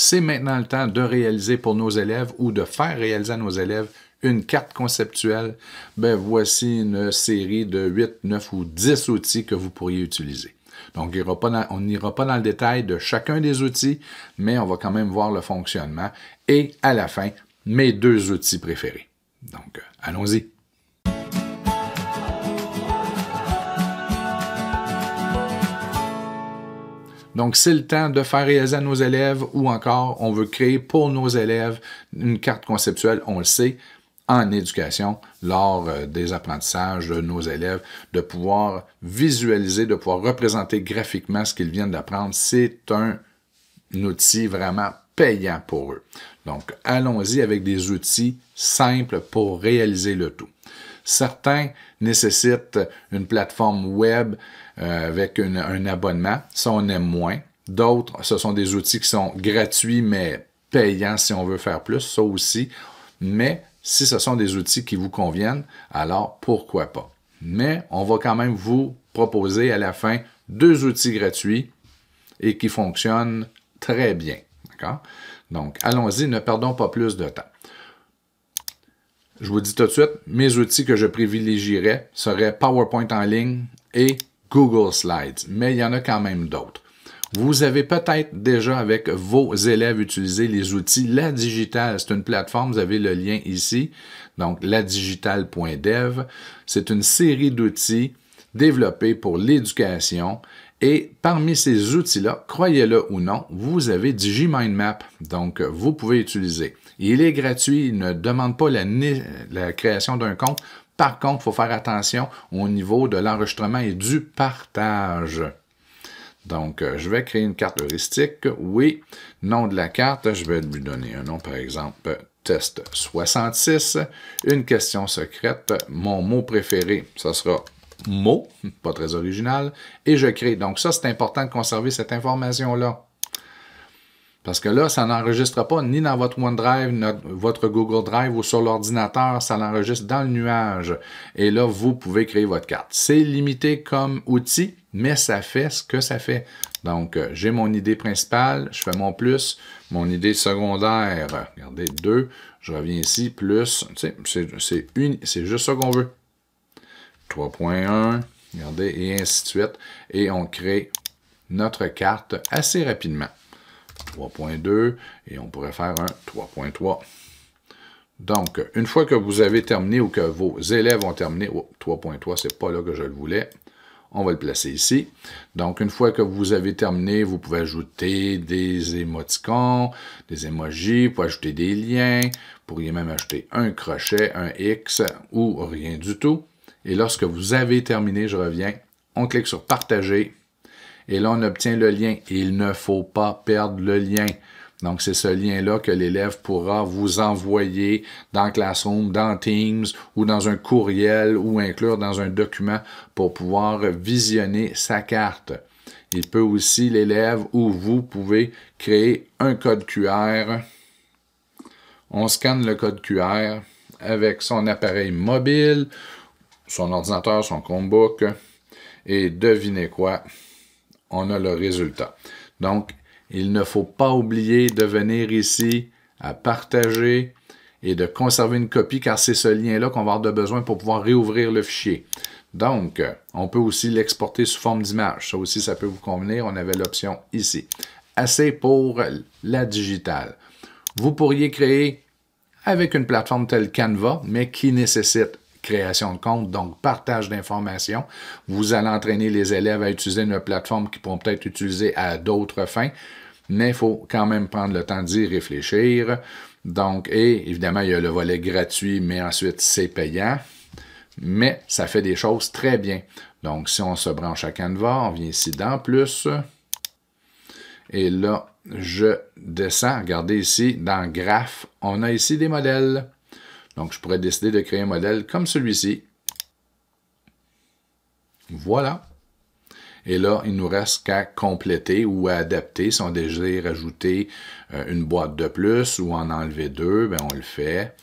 c'est maintenant le temps de réaliser pour nos élèves ou de faire réaliser à nos élèves une carte conceptuelle, ben voici une série de 8, 9 ou 10 outils que vous pourriez utiliser. Donc, on n'ira pas dans le détail de chacun des outils, mais on va quand même voir le fonctionnement et, à la fin, mes deux outils préférés. Donc, euh, allons-y. Donc, c'est le temps de faire réaliser à nos élèves ou encore on veut créer pour nos élèves une carte conceptuelle, on le sait, en éducation, lors euh, des apprentissages de nos élèves, de pouvoir visualiser, de pouvoir représenter graphiquement ce qu'ils viennent d'apprendre. C'est un outil vraiment payant pour eux. Donc, allons-y avec des outils simples pour réaliser le tout. Certains nécessitent une plateforme web euh, avec un abonnement, ça on aime moins. D'autres, ce sont des outils qui sont gratuits mais payants si on veut faire plus, ça aussi. Mais si ce sont des outils qui vous conviennent, alors pourquoi pas? Mais on va quand même vous proposer à la fin deux outils gratuits et qui fonctionnent très bien. D'accord? Donc, allons-y, ne perdons pas plus de temps je vous dis tout de suite, mes outils que je privilégierais seraient PowerPoint en ligne et Google Slides, mais il y en a quand même d'autres. Vous avez peut-être déjà avec vos élèves utilisé les outils La digital C'est une plateforme, vous avez le lien ici, donc ladigital.dev. C'est une série d'outils développés pour l'éducation et parmi ces outils-là, croyez-le ou non, vous avez DigiMindMap, donc euh, vous pouvez utiliser. Il est gratuit, il ne demande pas la, la création d'un compte. Par contre, il faut faire attention au niveau de l'enregistrement et du partage. Donc, euh, je vais créer une carte heuristique. Oui, nom de la carte, je vais lui donner un nom, par exemple, test 66. Une question secrète, mon mot préféré, ça sera Mot pas très original, et je crée. Donc ça, c'est important de conserver cette information-là. Parce que là, ça n'enregistre pas ni dans votre OneDrive, votre Google Drive ou sur l'ordinateur, ça l'enregistre dans le nuage. Et là, vous pouvez créer votre carte. C'est limité comme outil, mais ça fait ce que ça fait. Donc, euh, j'ai mon idée principale, je fais mon plus, mon idée secondaire, regardez, deux, je reviens ici, plus, c'est juste ce qu'on veut. 3.1, regardez, et ainsi de suite. Et on crée notre carte assez rapidement. 3.2 et on pourrait faire un 3.3. Donc, une fois que vous avez terminé ou que vos élèves ont terminé, 3.3, 3.3, c'est pas là que je le voulais, on va le placer ici. Donc, une fois que vous avez terminé, vous pouvez ajouter des émoticons, des emojis, vous pouvez ajouter des liens, vous pourriez même ajouter un crochet, un X ou rien du tout. Et lorsque vous avez terminé, je reviens, on clique sur partager. Et là, on obtient le lien. il ne faut pas perdre le lien. Donc, c'est ce lien-là que l'élève pourra vous envoyer dans Classroom, dans Teams ou dans un courriel ou inclure dans un document pour pouvoir visionner sa carte. Il peut aussi, l'élève ou vous pouvez créer un code QR. On scanne le code QR avec son appareil mobile son ordinateur, son Chromebook, et devinez quoi, on a le résultat. Donc, il ne faut pas oublier de venir ici à partager et de conserver une copie car c'est ce lien-là qu'on va avoir de besoin pour pouvoir réouvrir le fichier. Donc, on peut aussi l'exporter sous forme d'image. Ça aussi, ça peut vous convenir. On avait l'option ici. Assez pour la digitale. Vous pourriez créer avec une plateforme telle Canva, mais qui nécessite création de compte, donc partage d'informations. Vous allez entraîner les élèves à utiliser une plateforme qu'ils pourront peut-être utiliser à d'autres fins, mais il faut quand même prendre le temps d'y réfléchir. Donc, et évidemment, il y a le volet gratuit, mais ensuite c'est payant. Mais ça fait des choses très bien. Donc, si on se branche à Canva, on vient ici dans Plus. Et là, je descends. Regardez ici, dans Graph, on a ici des modèles. Donc, je pourrais décider de créer un modèle comme celui-ci. Voilà. Et là, il nous reste qu'à compléter ou à adapter. Si on déjà ajouter euh, une boîte de plus ou en enlever deux, ben, on le fait.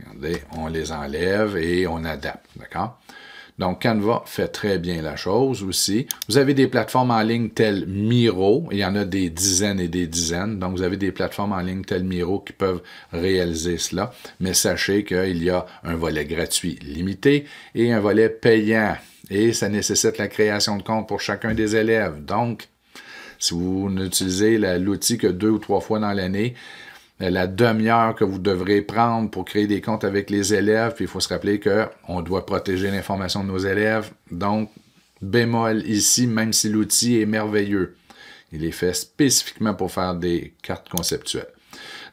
Regardez, on les enlève et on adapte. D'accord? Donc, Canva fait très bien la chose aussi. Vous avez des plateformes en ligne telles Miro. Il y en a des dizaines et des dizaines. Donc, vous avez des plateformes en ligne telles Miro qui peuvent réaliser cela. Mais sachez qu'il y a un volet gratuit limité et un volet payant. Et ça nécessite la création de compte pour chacun des élèves. Donc, si vous n'utilisez l'outil que deux ou trois fois dans l'année, euh, la demi-heure que vous devrez prendre pour créer des comptes avec les élèves. Puis il faut se rappeler qu'on doit protéger l'information de nos élèves. Donc, bémol ici, même si l'outil est merveilleux. Il est fait spécifiquement pour faire des cartes conceptuelles.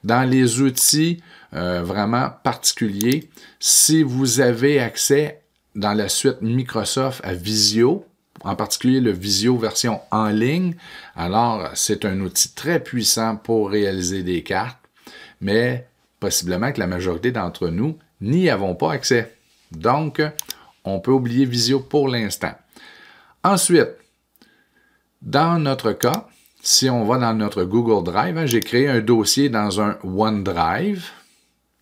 Dans les outils euh, vraiment particuliers, si vous avez accès dans la suite Microsoft à Visio, en particulier le Visio version en ligne, alors c'est un outil très puissant pour réaliser des cartes mais possiblement que la majorité d'entre nous n'y avons pas accès. Donc, on peut oublier Visio pour l'instant. Ensuite, dans notre cas, si on va dans notre Google Drive, hein, j'ai créé un dossier dans un OneDrive,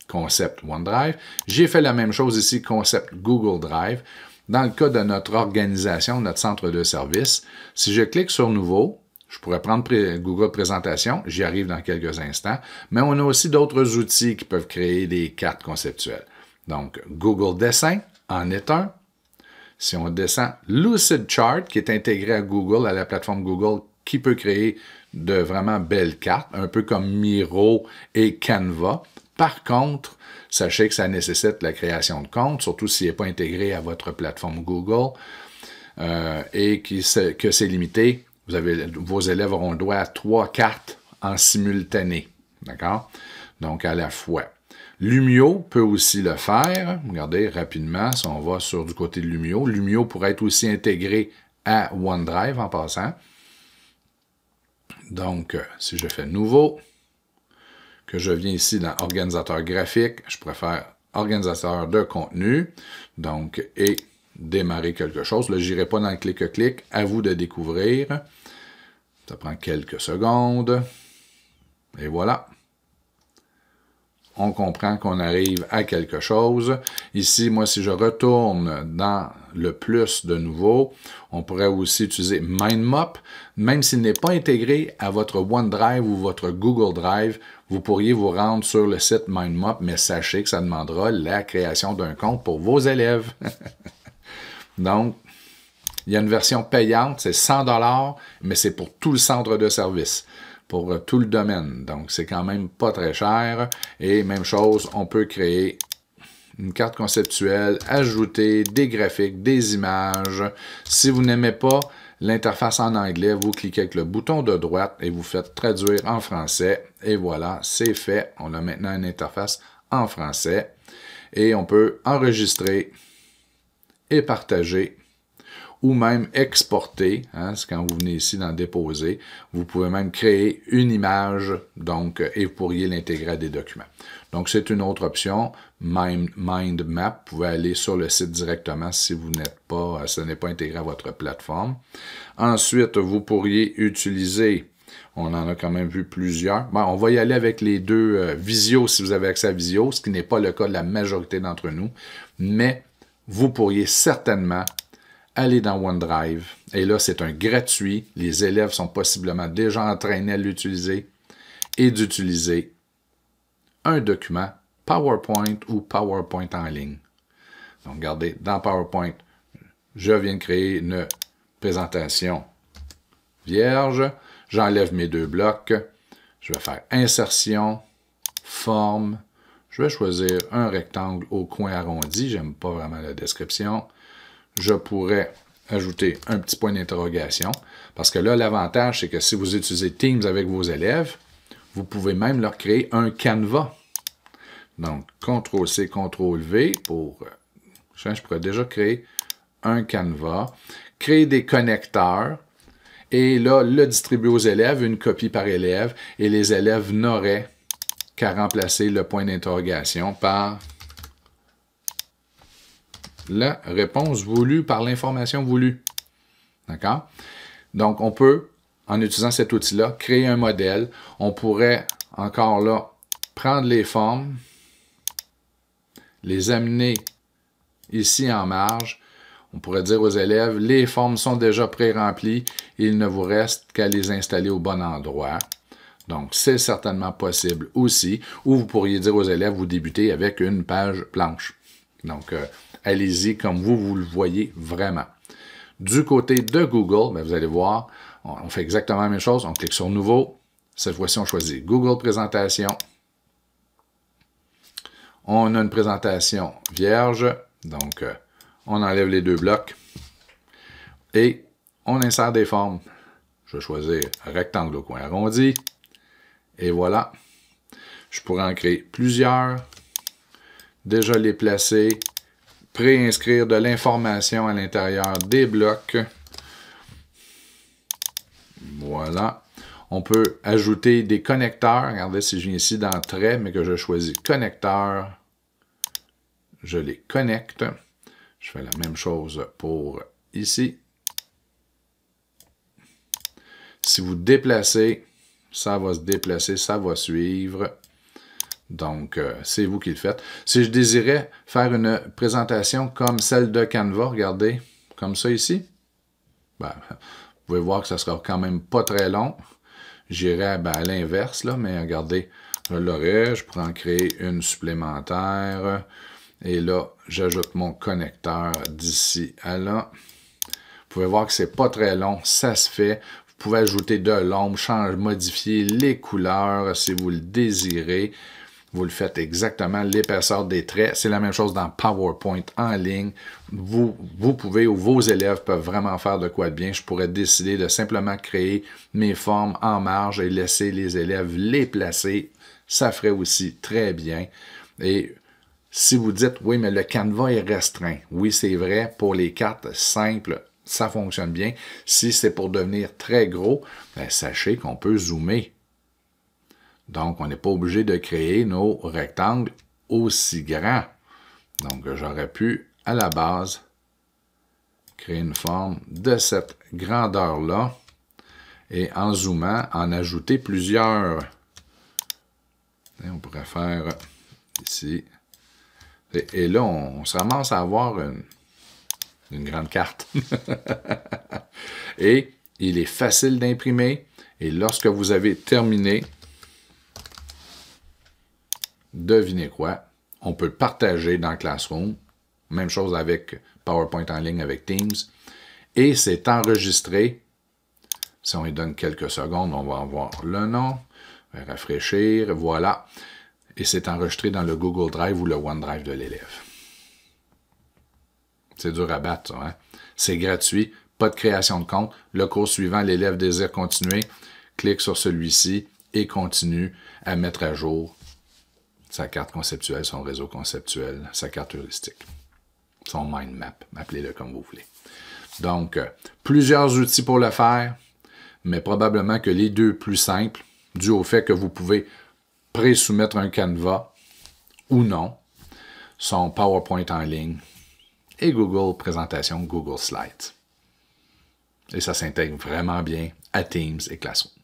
concept OneDrive. J'ai fait la même chose ici, concept Google Drive. Dans le cas de notre organisation, notre centre de service, si je clique sur Nouveau, je pourrais prendre Google Présentation, j'y arrive dans quelques instants, mais on a aussi d'autres outils qui peuvent créer des cartes conceptuelles. Donc, Google Dessin en est un. Si on descend Lucid Chart, qui est intégré à Google, à la plateforme Google, qui peut créer de vraiment belles cartes, un peu comme Miro et Canva. Par contre, sachez que ça nécessite la création de compte, surtout s'il n'est pas intégré à votre plateforme Google euh, et que c'est limité vous avez, vos élèves auront le droit à trois cartes en simultané. D'accord? Donc, à la fois. Lumio peut aussi le faire. Regardez rapidement, si on va sur du côté de Lumio, Lumio pourrait être aussi intégré à OneDrive en passant. Donc, euh, si je fais Nouveau, que je viens ici dans Organisateur graphique, je préfère Organisateur de contenu, donc, et démarrer quelque chose. Là, je n'irai pas dans le clic-clic, à vous de découvrir. Ça prend quelques secondes. Et voilà. On comprend qu'on arrive à quelque chose. Ici, moi, si je retourne dans le plus de nouveau, on pourrait aussi utiliser MindMap. Même s'il n'est pas intégré à votre OneDrive ou votre Google Drive, vous pourriez vous rendre sur le site MindMap, mais sachez que ça demandera la création d'un compte pour vos élèves. Donc, il y a une version payante, c'est 100 dollars, mais c'est pour tout le centre de service, pour euh, tout le domaine. Donc, c'est quand même pas très cher. Et même chose, on peut créer une carte conceptuelle, ajouter des graphiques, des images. Si vous n'aimez pas l'interface en anglais, vous cliquez avec le bouton de droite et vous faites traduire en français. Et voilà, c'est fait. On a maintenant une interface en français et on peut enregistrer et partager, ou même exporter, hein, c'est quand vous venez ici d'en déposer, vous pouvez même créer une image, donc, euh, et vous pourriez l'intégrer à des documents. Donc, c'est une autre option. Mind, Map, vous pouvez aller sur le site directement si vous n'êtes pas, euh, ce n'est pas intégré à votre plateforme. Ensuite, vous pourriez utiliser on en a quand même vu plusieurs. Bon, on va y aller avec les deux euh, Visio si vous avez accès à Visio, ce qui n'est pas le cas de la majorité d'entre nous. Mais vous pourriez certainement aller dans OneDrive. Et là, c'est un gratuit. Les élèves sont possiblement déjà entraînés à l'utiliser et d'utiliser un document PowerPoint ou PowerPoint en ligne. Donc, regardez, dans PowerPoint, je viens de créer une présentation vierge. J'enlève mes deux blocs. Je vais faire insertion, forme, je vais choisir un rectangle au coin arrondi. J'aime pas vraiment la description. Je pourrais ajouter un petit point d'interrogation parce que là, l'avantage, c'est que si vous utilisez Teams avec vos élèves, vous pouvez même leur créer un canevas. Donc, CTRL-C, CTRL-V pour... Euh, je pourrais déjà créer un canevas, créer des connecteurs et là, le distribuer aux élèves, une copie par élève, et les élèves n'auraient qu'à remplacer le point d'interrogation par la réponse voulue par l'information voulue. D'accord? Donc, on peut, en utilisant cet outil-là, créer un modèle. On pourrait, encore là, prendre les formes, les amener ici en marge. On pourrait dire aux élèves, les formes sont déjà pré-remplies, il ne vous reste qu'à les installer au bon endroit. Donc, c'est certainement possible aussi, ou vous pourriez dire aux élèves, vous débutez avec une page blanche. Donc, euh, allez-y comme vous, vous le voyez vraiment. Du côté de Google, ben, vous allez voir, on, fait exactement la même chose. On clique sur Nouveau. Cette fois-ci, on choisit Google Présentation. On a une présentation vierge. Donc, euh, on enlève les deux blocs. Et on insère des formes. Je vais choisir rectangle au coin arrondi. Et voilà. Je pourrais en créer plusieurs. Déjà les placer. Préinscrire de l'information à l'intérieur des blocs. Voilà. On peut ajouter des connecteurs. Regardez si je viens ici dans mais que je choisis Connecteur. Je les connecte. Je fais la même chose pour ici. Si vous déplacez, ça va se déplacer, ça va suivre. Donc, euh, c'est vous qui le faites. Si je désirais faire une présentation comme celle de Canva, regardez, comme ça ici, ben, vous pouvez voir que ça sera quand même pas très long. J'irai ben, à l'inverse, là, mais regardez, je l'aurai, je pourrais en créer une supplémentaire. Et là, j'ajoute mon connecteur d'ici à là. Vous pouvez voir que c'est pas très long, ça se fait. Vous pouvez ajouter de l'ombre, changer, modifier les couleurs si vous le désirez. Vous le faites exactement l'épaisseur des traits. C'est la même chose dans PowerPoint en ligne. Vous, vous pouvez ou vos élèves peuvent vraiment faire de quoi de bien. Je pourrais décider de simplement créer mes formes en marge et laisser les élèves les placer. Ça ferait aussi très bien. Et si vous dites, oui, mais le canevas est restreint. Oui, c'est vrai, pour les cartes simples, ça fonctionne bien. Si c'est pour devenir très gros, ben, sachez qu'on peut zoomer. Donc, on n'est pas obligé de créer nos rectangles aussi grands. Donc, j'aurais pu, à la base, créer une forme de cette grandeur-là et en zoomant, en ajouter plusieurs. on pourrait faire ici. Et, là, on, on, se ramasse à avoir une, une grande carte. et il est facile d'imprimer. Et lorsque vous avez terminé, devinez quoi? On peut le partager dans Classroom. Même chose avec PowerPoint en ligne avec Teams. Et c'est enregistré. Si on lui donne quelques secondes, on va avoir voir le nom. Rafraîchir, voilà. Et c'est enregistré dans le Google Drive ou le OneDrive de l'élève. C'est dur à hein. C'est gratuit, pas de création de compte. Le cours suivant, l'élève désire continuer. Clique sur celui-ci et continue à mettre à jour sa carte conceptuelle, son réseau conceptuel, sa carte heuristique, son mind map, appelez-le comme vous voulez. Donc, euh, plusieurs outils pour le faire, mais probablement que les deux plus simples, dû au fait que vous pouvez pré-soumettre un canevas ou non, sont PowerPoint en ligne et Google Présentation Google Slides. Et ça s'intègre vraiment bien à Teams et Classroom.